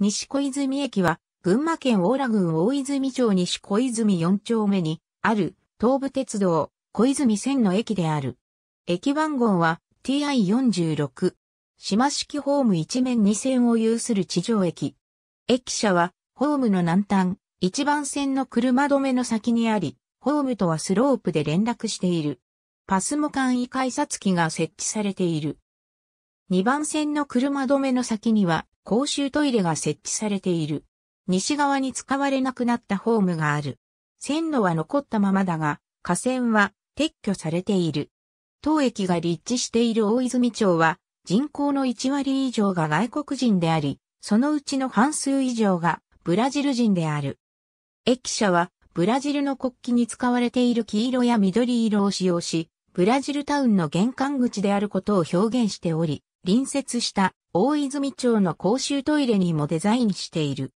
西小泉駅は、群馬県大良郡大泉町西小泉4丁目に、ある、東武鉄道、小泉線の駅である。駅番号は、TI46。島式ホーム一面2線を有する地上駅。駅舎は、ホームの南端、1番線の車止めの先にあり、ホームとはスロープで連絡している。パスモ簡易改札機が設置されている。2番線の車止めの先には、公衆トイレが設置されている。西側に使われなくなったホームがある。線路は残ったままだが、河川は撤去されている。当駅が立地している大泉町は、人口の1割以上が外国人であり、そのうちの半数以上がブラジル人である。駅舎はブラジルの国旗に使われている黄色や緑色を使用し、ブラジルタウンの玄関口であることを表現しており、隣接した大泉町の公衆トイレにもデザインしている。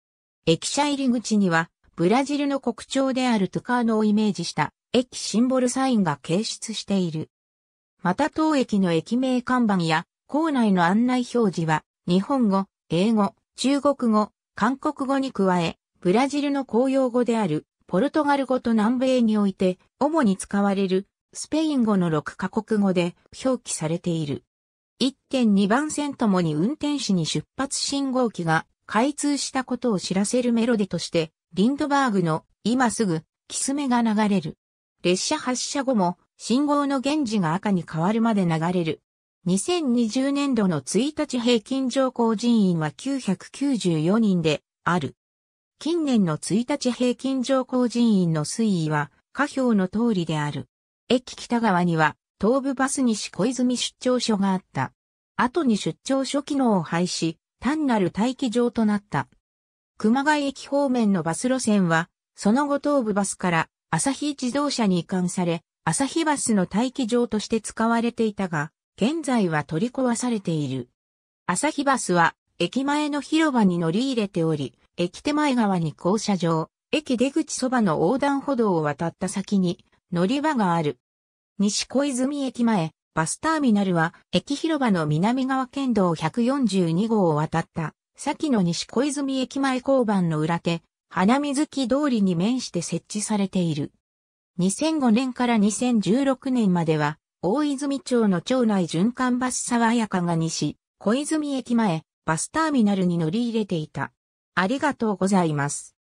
駅舎入り口には、ブラジルの国鳥であるトゥカーノをイメージした駅シンボルサインが掲出している。また当駅の駅名看板や構内の案内表示は日本語、英語、中国語、韓国語に加え、ブラジルの公用語であるポルトガル語と南米において主に使われるスペイン語の6カ国語で表記されている。1.2番線ともに運転士に出発信号機が開通したことを知らせるメロディとして、リンドバーグの今すぐ、キスメが流れる。列車発車後も、信号の源氏が赤に変わるまで流れる。2020年度の1日平均乗降人員は994人である。近年の1日平均乗降人員の推移は下表の通りである。駅北側には東武バス西小泉出張所があった。後に出張所機能を廃止、単なる待機場となった。熊谷駅方面のバス路線は、その後東武バスから朝日自動車に移管され、朝日バスの待機場として使われていたが、現在は取り壊されている。朝日バスは、駅前の広場に乗り入れており、駅手前側に降車場、駅出口そばの横断歩道を渡った先に乗り場がある。西小泉駅前、バスターミナルは、駅広場の南側県道142号を渡った、先の西小泉駅前交番の裏手、花水木通りに面して設置されている。2005年から2016年までは、大泉町の町内循環バス爽やかが西、小泉駅前、バスターミナルに乗り入れていた。ありがとうございます。